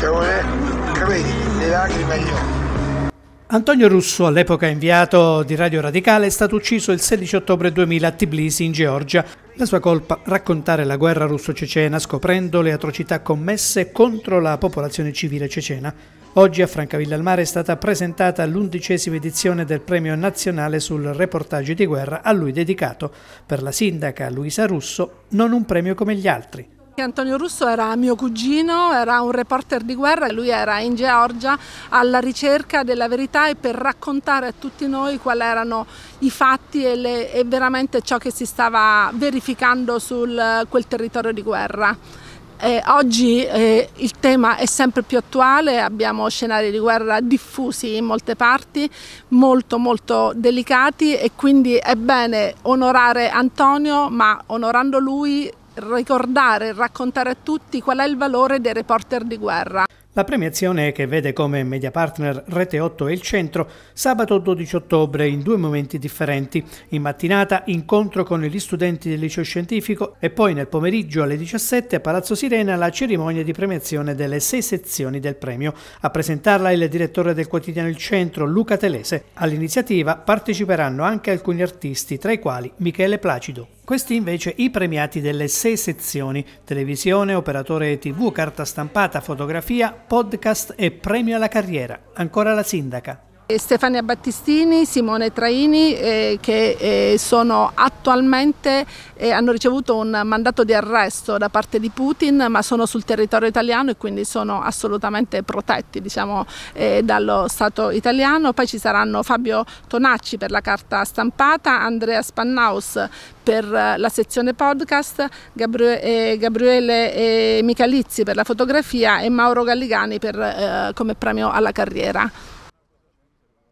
cioè, capite, le lacrime agli occhi. Antonio Russo, all'epoca inviato di Radio Radicale, è stato ucciso il 16 ottobre 2000 a Tbilisi, in Georgia. La sua colpa, raccontare la guerra russo-cecena, scoprendo le atrocità commesse contro la popolazione civile cecena. Oggi a Francavilla al Mare è stata presentata l'undicesima edizione del premio nazionale sul reportaggio di guerra a lui dedicato. Per la sindaca Luisa Russo, non un premio come gli altri, perché Antonio Russo era mio cugino, era un reporter di guerra, lui era in Georgia alla ricerca della verità e per raccontare a tutti noi quali erano i fatti e, le, e veramente ciò che si stava verificando su quel territorio di guerra. Eh, oggi eh, il tema è sempre più attuale, abbiamo scenari di guerra diffusi in molte parti, molto molto delicati e quindi è bene onorare Antonio, ma onorando lui ricordare e raccontare a tutti qual è il valore dei reporter di guerra. La premiazione che vede come media partner Rete 8 e il Centro sabato 12 ottobre in due momenti differenti. In mattinata incontro con gli studenti del liceo scientifico e poi nel pomeriggio alle 17 a Palazzo Sirena la cerimonia di premiazione delle sei sezioni del premio. A presentarla il direttore del quotidiano Il Centro Luca Telese. All'iniziativa parteciperanno anche alcuni artisti tra i quali Michele Placido. Questi invece i premiati delle sei sezioni, televisione, operatore tv, carta stampata, fotografia, podcast e premio alla carriera. Ancora la sindaca. Eh, Stefania Battistini, Simone Traini eh, che eh, sono attualmente eh, hanno ricevuto un mandato di arresto da parte di Putin ma sono sul territorio italiano e quindi sono assolutamente protetti diciamo, eh, dallo Stato italiano. Poi ci saranno Fabio Tonacci per la carta stampata, Andrea Spannaus per eh, la sezione podcast, Gabrie Gabriele Michalizzi per la fotografia e Mauro Galligani per, come premio alla carriera.